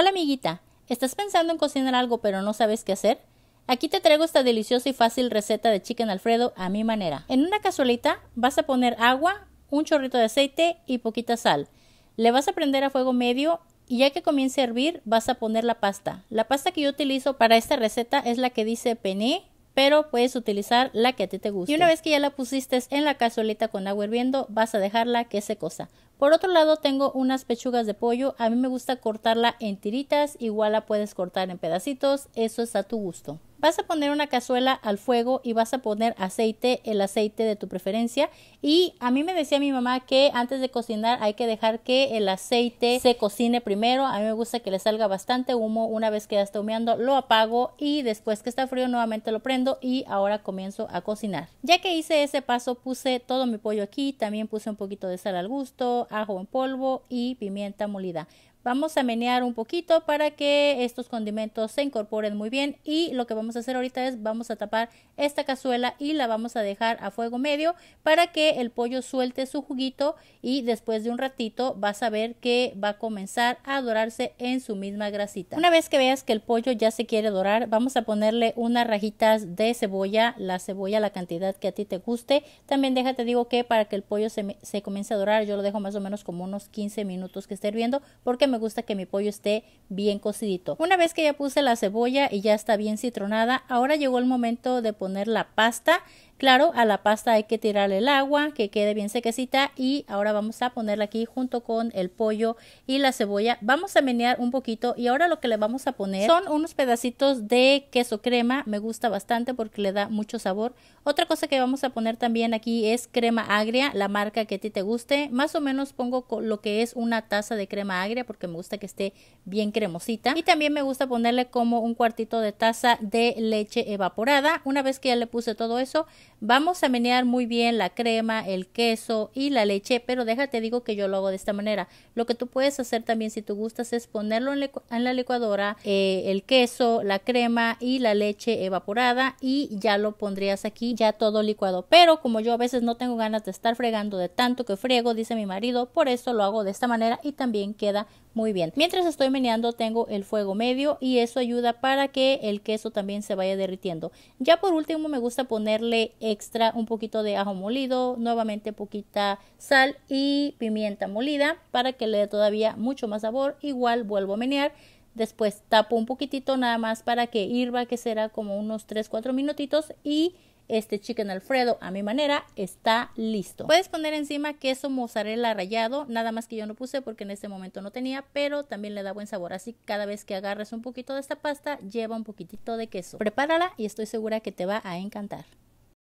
Hola amiguita, ¿estás pensando en cocinar algo pero no sabes qué hacer? Aquí te traigo esta deliciosa y fácil receta de chicken alfredo a mi manera. En una cazuelita vas a poner agua, un chorrito de aceite y poquita sal. Le vas a prender a fuego medio y ya que comience a hervir vas a poner la pasta. La pasta que yo utilizo para esta receta es la que dice pené pero puedes utilizar la que a ti te guste. Y una vez que ya la pusiste en la cazuelita con agua hirviendo, vas a dejarla que se cosa. Por otro lado tengo unas pechugas de pollo, a mí me gusta cortarla en tiritas, igual la puedes cortar en pedacitos, eso es a tu gusto. Vas a poner una cazuela al fuego y vas a poner aceite, el aceite de tu preferencia. Y a mí me decía mi mamá que antes de cocinar hay que dejar que el aceite se cocine primero. A mí me gusta que le salga bastante humo. Una vez que ya está humeando, lo apago y después que está frío nuevamente lo prendo y ahora comienzo a cocinar. Ya que hice ese paso, puse todo mi pollo aquí. También puse un poquito de sal al gusto, ajo en polvo y pimienta molida. Vamos a menear un poquito para que estos condimentos se incorporen muy bien y lo que vamos a hacer ahorita es vamos a tapar esta cazuela y la vamos a dejar a fuego medio para que el pollo suelte su juguito y después de un ratito vas a ver que va a comenzar a dorarse en su misma grasita. Una vez que veas que el pollo ya se quiere dorar, vamos a ponerle unas rajitas de cebolla, la cebolla la cantidad que a ti te guste. También déjate digo que para que el pollo se, comience a dorar yo lo dejo más o menos como unos 15 minutos que esté hirviendo porque me gusta que mi pollo esté bien cocidito. Una vez que ya puse la cebolla y ya está bien citronada, ahora llegó el momento de poner la pasta Claro, a la pasta hay que tirarle el agua, que quede bien sequecita y ahora vamos a ponerla aquí junto con el pollo y la cebolla. Vamos a menear un poquito y ahora lo que le vamos a poner son unos pedacitos de queso crema. Me gusta bastante porque le da mucho sabor. Otra cosa que vamos a poner también aquí es crema agria, la marca que a ti te guste. Más o menos pongo lo que es una taza de crema agria porque me gusta que esté bien cremosita. Y también me gusta ponerle como un cuartito de taza de leche evaporada. Una vez que ya le puse todo eso, Vamos a menear muy bien la crema, el queso y la leche, pero déjate digo que yo lo hago de esta manera. Lo que tú puedes hacer también si tú gustas es ponerlo en, la licuadora, eh, el queso, la crema y la leche evaporada y ya lo pondrías aquí ya todo licuado. Pero como yo a veces no tengo ganas de estar fregando de tanto que friego, dice mi marido, por eso lo hago de esta manera y también queda muy bien. Mientras estoy meneando tengo el fuego medio y eso ayuda para que el queso también se vaya derritiendo. Ya por último me gusta ponerle extra un poquito de ajo molido, nuevamente poquita sal y pimienta molida para que le dé todavía mucho más sabor. Igual vuelvo a menear después tapo un poquitito nada más para que hirva que será como unos 3 4 minutitos y este chicken alfredo a mi manera está listo. Puedes poner encima queso mozzarella rallado, nada más que yo no puse porque en este momento no tenía, pero también le da buen sabor. Así que cada vez que agarres un poquito de esta pasta, lleva un poquitito de queso. Prepárala y estoy segura que te va a encantar.